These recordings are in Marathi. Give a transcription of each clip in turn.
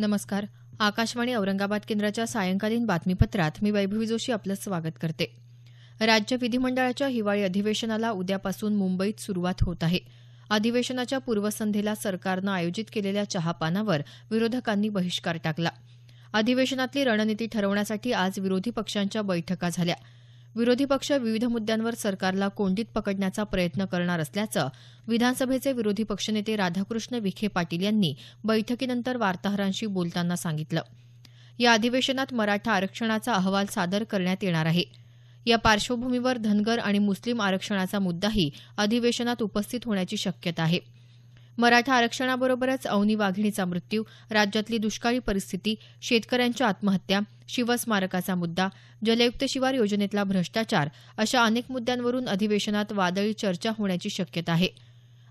नमस्कार आकाशवाणी औरंगाबाद केंद्राच्या सायंकालीन बातमीपत्रात मी वैभवी जोशी आपलं स्वागत करते राज्य विधिमंडळाच्या हिवाळी अधिवेशनाला उद्यापासून मुंबईत सुरुवात होत आहे अधिवेशनाच्या पूर्वसंध्येला सरकारनं आयोजित केलेल्या चहापानावर विरोधकांनी बहिष्कार टाकला अधिवेशनातली रणनीती ठरवण्यासाठी आज विरोधी पक्षांच्या बैठका झाल्या विरोधी पक्ष विविध मुद्यांवर सरकारला कोंडीत पकडण्याचा प्रयत्न करणार असल्याचं विधानसभेचे विरोधी पक्षनेते राधाकृष्ण विखे पाटील यांनी बैठकीनंतर वार्ताहरांशी बोलताना सांगितलं या अधिवेशनात मराठा आरक्षणाचा अहवाल सादर करण्यात येणार आहे या पार्श्वभूमीवर धनगर आणि मुस्लिम आरक्षणाचा मुद्दाही अधिवेशनात उपस्थित होण्याची शक्यता आहे मराठा आरक्षणाबरोबरच अवनी वाघिणीचा मृत्यू राज्यातली दुष्काळी परिस्थिती शेतकऱ्यांच्या आत्महत्या शिवस्मारकाचा मुद्दा जलयुक्त शिवार योजनेतला भ्रष्टाचार अशा अनेक मुद्यांवरून अधिवेशनात वादळी चर्चा होण्याची शक्यता आहे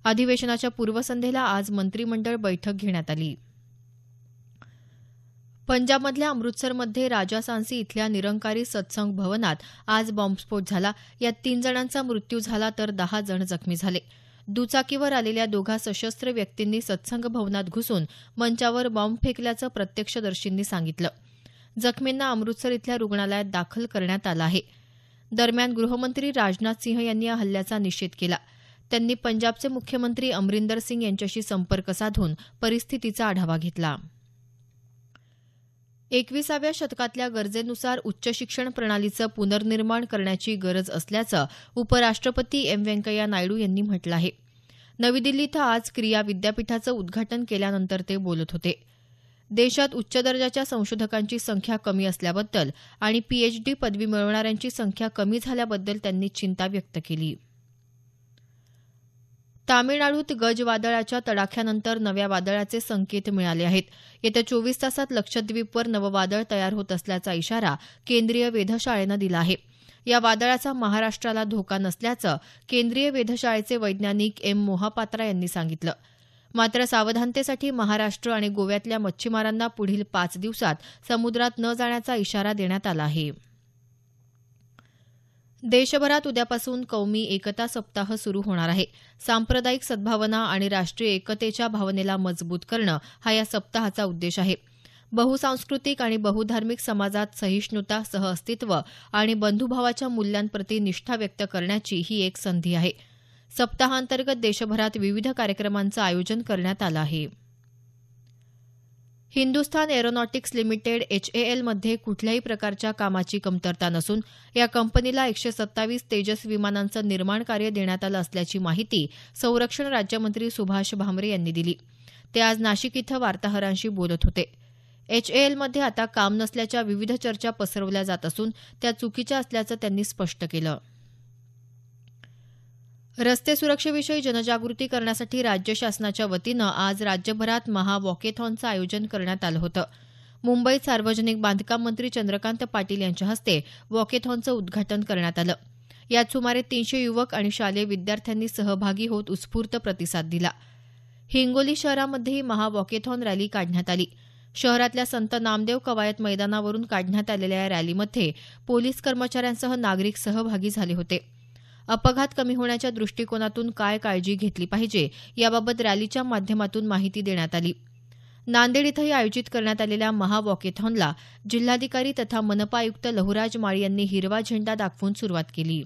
अधिवेशनाच्या पूर्वसंध्येला आज मंत्रिमंडळ बैठक घेण्यात आली पंजाबमधल्या अमृतसरमध्ये राजासांसी इथल्या निरंकारी सत्संग भवनात आज बॉम्बस्फोट झाला यात तीन जणांचा मृत्यू झाला तर दहा जण जखमी झाले दुचाकीवर आलेल्या दोघा सशस्त्र व्यक्तींनी सत्संग भवनात घुसून मंचावर बॉम्ब फेकल्याचं प्रत्यक्षदर्शींनी सांगितलं जखमींना अमृतसर इथल्या रुग्णालयात दाखल करण्यात आलं आहे दरम्यान गृहमंत्री राजनाथ सिंह यांनी या हल्ल्याचा निषेध केला त्यांनी पंजाबचे मुख्यमंत्री अमरिंदर सिंग यांच्याशी संपर्क साधून परिस्थितीचा आढावा घेतला एकविसाव्या शतकातल्या गरजेनुसार उच्च शिक्षण प्रणालीचं पुनर्निर्माण करण्याची गरज असल्याचं उपराष्ट्रपती एम व्यंकय्या नायडू यांनी म्हटलं आहे नवी दिल्ली इथं आज क्रिया विद्यापीठाचं उद्घाटन केल्यानंतर ते बोलत होते देशात उच्च दर्जाच्या संशोधकांची संख्या कमी असल्याबद्दल आणि पीएचडी पदवी मिळवणाऱ्यांची संख्या कमी झाल्याबद्दल त्यांनी चिंता व्यक्त केली तामिळनाडूत गज वादळाच्या तडाख्यानंतर नव्या वादळाचे संकेत मिळाले आहेत येत्या चोवीस तासात लक्षद्वीपवर नवं वादळ तयार होत असल्याचा इशारा केंद्रीय वेधशाळेनं दिला आहे या वादळाचा महाराष्ट्राला धोका नसल्याचं केंद्रीय वेधशाळेचे वैज्ञानिक एम मोहापात्रा यांनी सांगितलं मात्र सावधानतेसाठी महाराष्ट्र आणि गोव्यातल्या मच्छिमारांना पुढील पाच दिवसात समुद्रात न जाण्याचा इशारा देण्यात आला आहे देशभरात उद्यापासून कौमी एकता सप्ताह सुरू होणार आहे सांप्रदायिक सद्भावना आणि राष्ट्रीय एकतेच्या भावनेला मजबूत करणं हा या सप्ताहाचा उद्देश आहे बहुसांस्कृतिक आणि बहुधार्मिक समाजात सहिष्णुता सहअस्तित्व आणि बंधुभावाच्या मूल्यांप्रती निष्ठा व्यक्त करण्याची ही एक संधी आहे सप्ताहांतर्गत देशभरात विविध कार्यक्रमांचं आयोजन करण्यात आलं आहे हिंदुस्थान एरोनॉटिक्स लिमिटेड एचएएल मध्ये कुठल्याही प्रकारच्या कामाची कमतरता नसून या कंपनीला एकशे सत्तावीस तेजस विमानांचं निर्माण कार्य देण्यात आलं असल्याची माहिती संरक्षण राज्यमंत्री सुभाष भामरे यांनी दिली ते आज नाशिक इथं वार्ताहरांशी बोलत होते एचएएलमध्ये आता काम नसल्याच्या विविध चर्चा पसरवल्या जात असून त्या चुकीच्या असल्याचं त्यांनी स्पष्ट केलं रस्ते सुरक्षेविषयी जनजागृती करण्यासाठी राज्य शासनाच्या वतीनं आज राज्यभरात महावॉकेथॉनचं आयोजन करण्यात आलं होतं मुंबईत सार्वजनिक बांधकाम मंत्री चंद्रकांत पाटील यांच्या हस्ते वॉकेथॉनचं उद्घाटन करण्यात आलं यात सुमारे तीनशे युवक आणि शालेय विद्यार्थ्यांनी सहभागी होत उत्स्फूर्त प्रतिसाद दिला हिंगोली शहरामध्येही महावॉकेथॉन रॅली काढण्यात आली शहरातल्या संत नामदेव कवायत मैदानावरून काढण्यात आलेल्या या रॅलीमध्ये पोलीस कर्मचाऱ्यांसह नागरिक सहभागी झाले होते अपघात कमी होण्याच्या दृष्टीकोनातून काय काळजी घेतली पाहिजे याबाबत रॅलीच्या माध्यमातून माहिती देण्यात आली नांदेड इथंही आयोजित करण्यात आलेल्या महावॉकेथॉनला जिल्हाधिकारी तथा मनपा आयुक्त लहुराज माळी यांनी हिरवा झेंडा दाखवून सुरुवात केली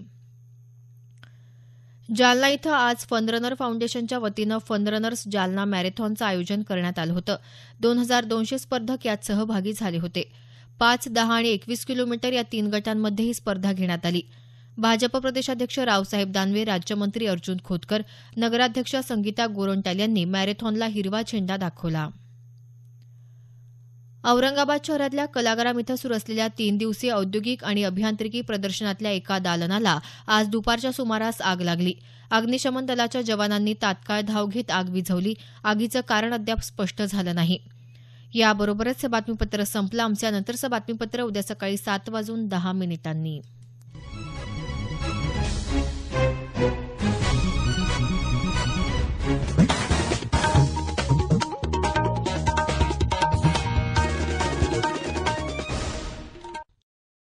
जालना इथं आज फनरनर फाउंडेशनच्या वतीनं फनरनर्स जालना मॅरेथॉनचं आयोजन करण्यात आलं होतं दोन हजार दोनशे स्पर्धक यात सहभागी झाले होते पाच दहा आणि एकवीस किलोमीटर या तीन गटांमध्ये ही स्पर्धा घेण्यात आली भाजप प्रदेशाध्यक्ष रावसाहेब दानवे राज्यमंत्री अर्जुन खोतकर नगराध्यक्ष संगीता गोरंटाल यांनी मॅरेथॉनला हिरवा झेंडा दाखवला औरंगाबाद शहरातल्या कलाग्राम इथं सुरू असलेल्या तीन दिवसीय औद्योगिक आणि अभियांत्रिकी प्रदर्शनातल्या एका दालनाला आज दुपारच्या सुमारास आग लागली अग्निशमन दलाच्या जवानांनी तात्काळ धाव घेत आग विझवली आगीचं कारण अद्याप स्पष्ट झालं नाही याबरोबरच हे बातमीपत्र संपलं आमच्या नंतरचं बातमीपत्र उद्या सकाळी सात वाजून दहा मिनिटांनी